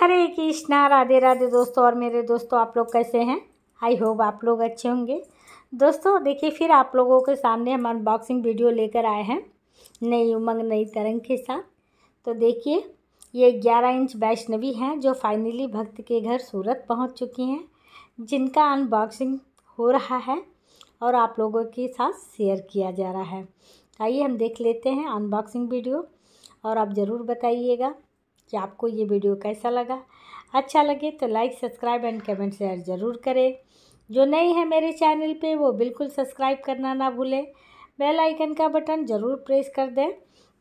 हरे कृष्णा राधे राधे दोस्तों और मेरे दोस्तों आप लोग कैसे हैं आई होप आप लोग अच्छे होंगे दोस्तों देखिए फिर आप लोगों के सामने हम अनबॉक्सिंग वीडियो लेकर आए हैं नई उमंग नई तरंग के साथ तो देखिए ये ग्यारह इंच वैष्णवी हैं जो फाइनली भक्त के घर सूरत पहुंच चुकी हैं जिनका अनबॉक्सिंग हो रहा है और आप लोगों के साथ शेयर किया जा रहा है आइए हम देख लेते हैं अनबॉक्सिंग वीडियो और आप ज़रूर बताइएगा कि आपको ये वीडियो कैसा लगा अच्छा लगे तो like subscribe and comment share ज़रूर करें जो नए हैं मेरे चैनल पे वो बिल्कुल सब्सक्राइब करना ना भूलें बेल आइकन का बटन ज़रूर प्रेस कर दें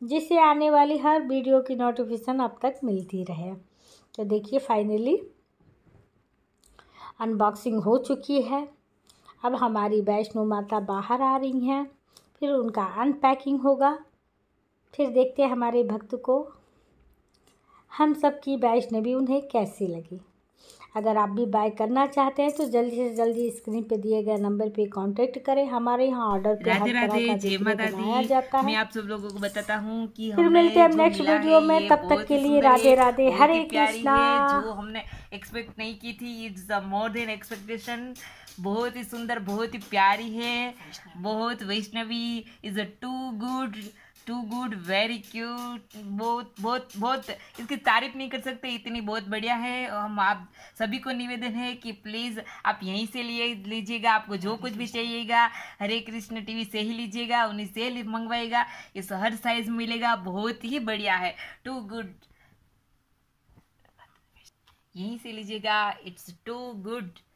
जिससे आने वाली हर वीडियो की नोटिफिकेशन अब तक मिलती रहे तो देखिए फाइनली अनबॉक्सिंग हो चुकी है अब हमारी वैष्णो माता बाहर आ रही हैं फिर उनका अनपैकिंग होगा फिर देखते हैं हमारे भक्त को हम सब की वैष्णवी उन्हें कैसी लगी अगर आप भी बाय करना चाहते हैं तो जल्दी से जल्दी स्क्रीन पे दिए गए नंबर पे कांटेक्ट करें हमारे यहाँ ऑर्डर राधे राधे जय माता दी जाता है मैं आप सब लोगों को बताता हूँ कि फिर मिलते हैं नेक्स्ट वीडियो में तब तक तो के लिए राधे राधे हरे कृष्णा जो हमने एक्सपेक्ट नहीं की थी इट्स मोर देन एक्सपेक्टेशन बहुत ही सुंदर बहुत ही प्यारी है बहुत Vaishnavi is a too good too good very cute बहुत बहुत बहुत इसकी तारीफ नहीं कर सकते इतनी बहुत बढ़िया है हम आप सभी को निवेदन है कि प्लीज़ आप यहीं से लिए लीजिएगा आपको जो कुछ भी चाहिएगा हरे कृष्ण टीवी से ही लीजिएगा उन्हीं से मंगवाएगा इस हर साइज़ मिलेगा बहुत ही बढ़िया है टू गुड यहीं से लीजिएगा इट्स टू गुड